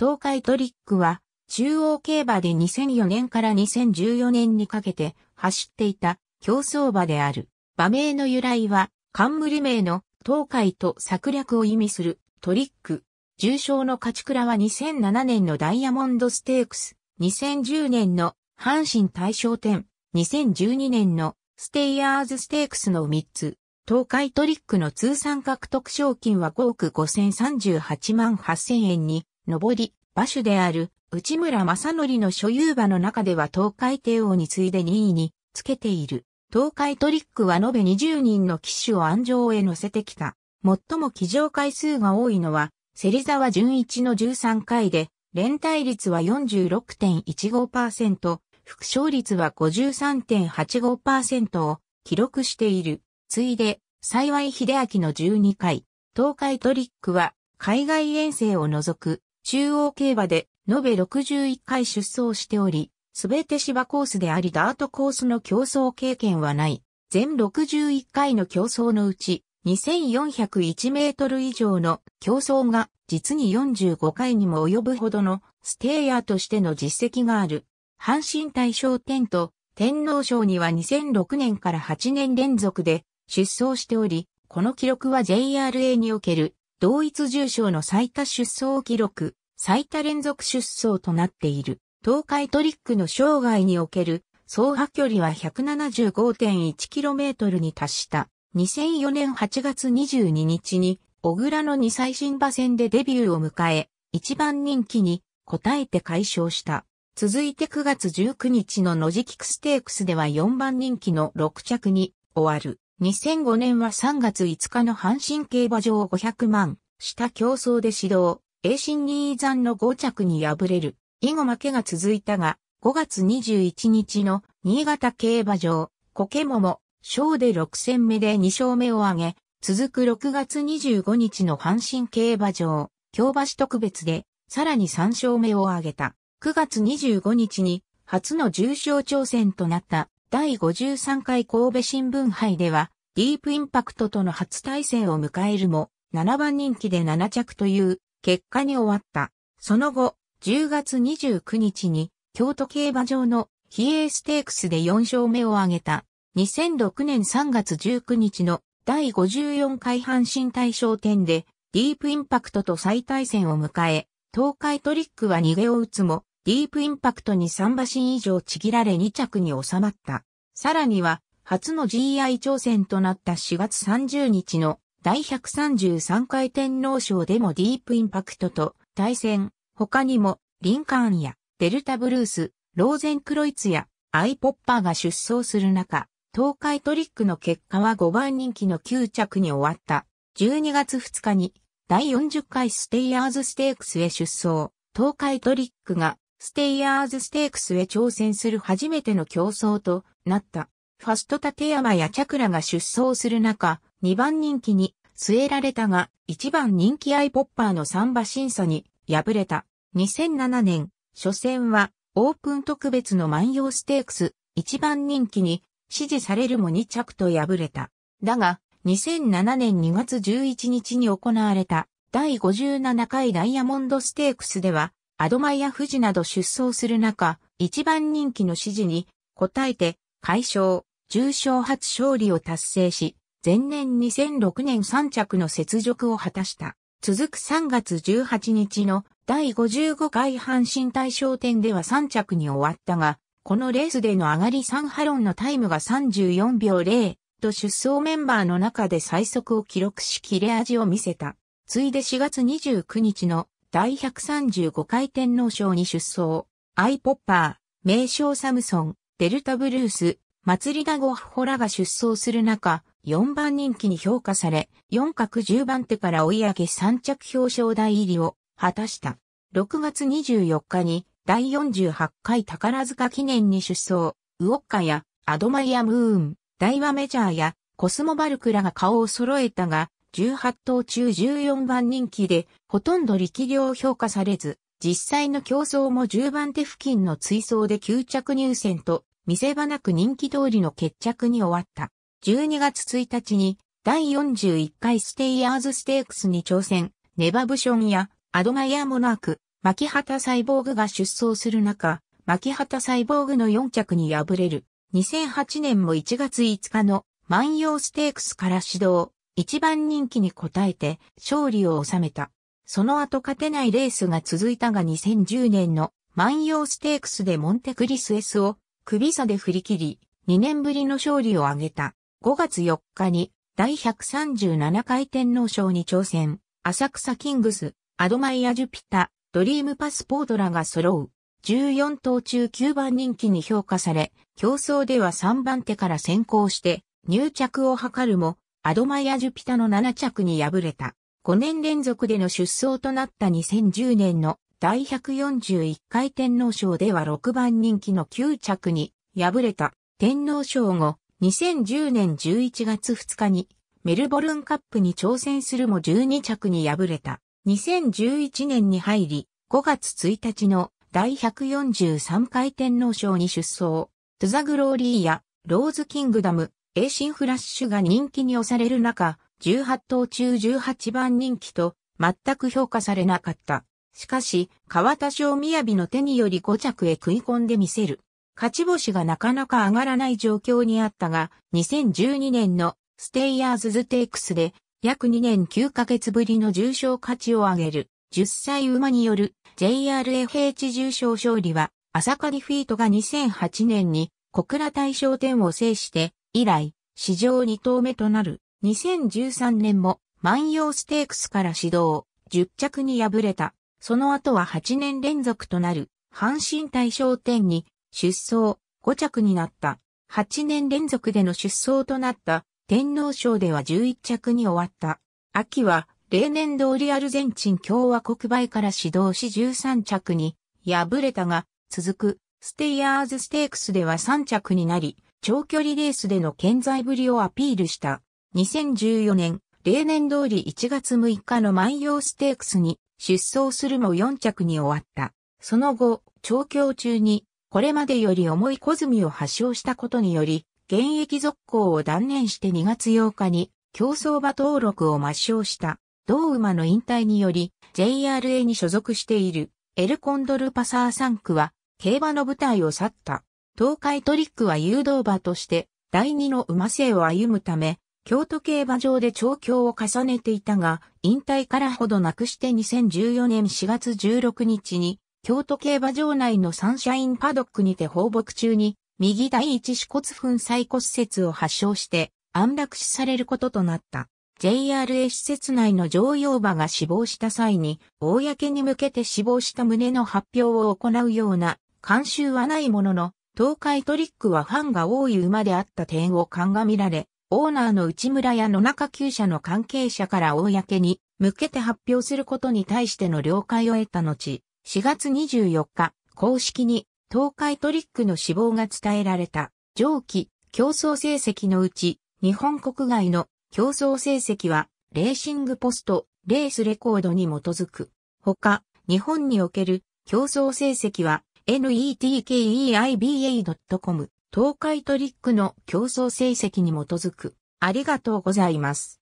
東海トリックは、中央競馬で2004年から2014年にかけて走っていた競争馬である。馬名の由来は、冠名の東海と策略を意味するトリック。重賞の勝倉は2007年のダイヤモンドステークス、2010年の阪神大賞典、2012年のステイヤーズステークスの3つ。東海トリックの通算獲得賞金は5億5038万8000円に上り、馬主である内村正則の所有馬の中では東海帝王に次いで2位につけている。東海トリックは延べ20人の騎手を安城へ乗せてきた。最も騎乗回数が多いのは、芹沢純一の13回で、連帯率は46.15%、副勝率は53.85%を記録している。次いで、幸い秀明の12回、東海トリックは、海外遠征を除く中央競馬で延べ61回出走しており、すべて芝コースでありダートコースの競争経験はない。全61回の競争のうち、2401メートル以上の競争が実に45回にも及ぶほどのステイヤーとしての実績がある。阪神大賞天と天皇賞には2006年から8年連続で出走しており、この記録は JRA における同一重賞の最多出走記録、最多連続出走となっている。東海トリックの生涯における走波距離は 175.1km に達した。2004年8月22日に、小倉の2最新馬戦でデビューを迎え、一番人気に応えて解消した。続いて9月19日のノジキクステークスでは4番人気の6着に終わる。2005年は3月5日の阪神競馬場500万、下競争で指導、栄新新産の5着に敗れる、以後負けが続いたが、5月21日の新潟競馬場、コケモモ、章で6戦目で2勝目を挙げ、続く6月25日の阪神競馬場、京橋特別で、さらに3勝目を挙げた。9月25日に、初の重賞挑戦となった、第53回神戸新聞杯では、ディープインパクトとの初対戦を迎えるも、7番人気で7着という結果に終わった。その後、10月29日に京都競馬場の比叡ステークスで4勝目を挙げた。2006年3月19日の第54回阪神大賞典でディープインパクトと再対戦を迎え、東海トリックは逃げを打つも、ディープインパクトに3馬身以上ちぎられ2着に収まった。さらには、初の GI 挑戦となった4月30日の第133回天皇賞でもディープインパクトと対戦、他にもリンカーンやデルタブルース、ローゼンクロイツやアイポッパーが出走する中、東海トリックの結果は5番人気の9着に終わった。12月2日に第40回ステイヤーズステークスへ出走、東海トリックがステイヤーズステークスへ挑戦する初めての競争となった。ファスト立山やチャクラが出走する中、2番人気に据えられたが、1番人気アイポッパーの3馬審査に敗れた。2007年、初戦はオープン特別の万葉ステークス、1番人気に支持されるも2着と敗れた。だが、2007年2月11日に行われた第57回ダイヤモンドステークスでは、アドマイや富士など出走する中、一番人気の指示に応えて、快勝、重賞初勝利を達成し、前年2006年3着の雪辱を果たした。続く3月18日の第55回阪神大賞典では3着に終わったが、このレースでの上がり3波論のタイムが34秒0と出走メンバーの中で最速を記録し切れ味を見せた。ついで4月29日の第135回天皇賞に出走、アイポッパー、名称サムソン、デルタブルース、祭りだゴッホらが出走する中、4番人気に評価され、4角10番手から追い上げ3着表彰台入りを果たした。6月24日に第48回宝塚記念に出走、ウオッカやアドマイアムーン、ダイワメジャーやコスモバルクらが顔を揃えたが、18頭中14番人気で、ほとんど力量評価されず、実際の競争も10番手付近の追走で9着入選と、見せ場なく人気通りの決着に終わった。12月1日に、第41回ステイヤーズステークスに挑戦、ネバブションやアドマイヤーモナーク、ハタサイボーグが出走する中、ハタサイボーグの4着に敗れる。2008年も1月5日の万葉ステークスから始動。一番人気に応えて勝利を収めた。その後勝てないレースが続いたが2010年の万葉ステークスでモンテクリス S を首差で振り切り、2年ぶりの勝利を挙げた。5月4日に第137回天皇賞に挑戦。浅草キングス、アドマイア・ジュピタ、ドリームパスポートらが揃う。14頭中9番人気に評価され、競争では3番手から先行して入着を図るも、アドマイア・ジュピタの7着に敗れた。5年連続での出走となった2010年の第141回天皇賞では6番人気の9着に敗れた天皇賞後2010年11月2日にメルボルンカップに挑戦するも12着に敗れた2011年に入り5月1日の第143回天皇賞に出走トゥザグローリーやローズキングダム英進フラッシュが人気に押される中、18頭中18番人気と全く評価されなかった。しかし、川田宮雅の手により5着へ食い込んでみせる。勝ち星がなかなか上がらない状況にあったが、2012年のステイヤーズズテイクスで約2年9ヶ月ぶりの重賞勝ちを上げる。10歳馬による JRFH 重賞勝利は、朝刈フィートが2008年に小倉大賞典を制して以来、史上2頭目となる2013年も万葉ステークスから指導、10着に敗れた。その後は8年連続となる阪神大賞典に出走5着になった。8年連続での出走となった天皇賞では11着に終わった。秋は例年通りアルゼンチン共和国倍から指導し13着に敗れたが続くステイヤーズステークスでは3着になり長距離レースでの健在ぶりをアピールした。2014年、例年通り1月6日の万葉ステークスに出走するも4着に終わった。その後、調教中に、これまでより重い小積を発症したことにより、現役続行を断念して2月8日に競走馬登録を抹消した。同馬の引退により JRA に所属しているエルコンドルパサー3区は競馬の舞台を去った。東海トリックは誘導馬として第二の馬生を歩むため、京都競馬場で調教を重ねていたが、引退からほどなくして2014年4月16日に、京都競馬場内のサンシャインパドックにて放牧中に、右第一四骨粉再骨折を発症して、安楽死されることとなった。JRA 施設内の乗用馬が死亡した際に、公に向けて死亡した旨の発表を行うような、慣習はないものの、東海トリックはファンが多い馬であった点を鑑みられ、オーナーの内村や野中厩舎の関係者から公に向けて発表することに対しての了解を得た後、4月24日、公式に東海トリックの死亡が伝えられた。上記、競争成績のうち、日本国外の競争成績は、レーシングポスト、レースレコードに基づく。ほか、日本における競争成績は、netkeiba.com 東海トリックの競争成績に基づく。ありがとうございます。